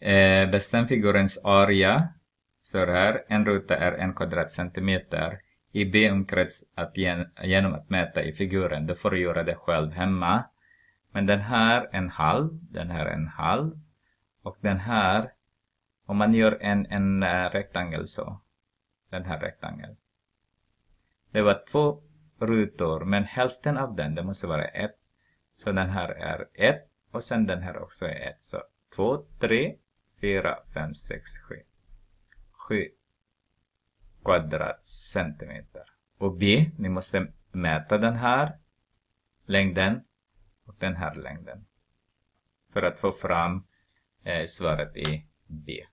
Eh, bestäm figurens area. Står här. En ruta är en kvadratcentimeter. I B-omkrets gen genom att mäta i figuren. Du får göra det själv hemma. Men den här en halv. Den här en halv. Och den här. Om man gör en, en uh, rektangel så. Den här rektangeln. Det var två rutor. Men hälften av den. Det måste vara ett. Så den här är ett. Och sen den här också är ett. Så två, tre, 4, 5, 6, 7, 7 kvadratcentimeter. Och B, ni måste mäta den här längden och den här längden för att få fram eh, svaret i B.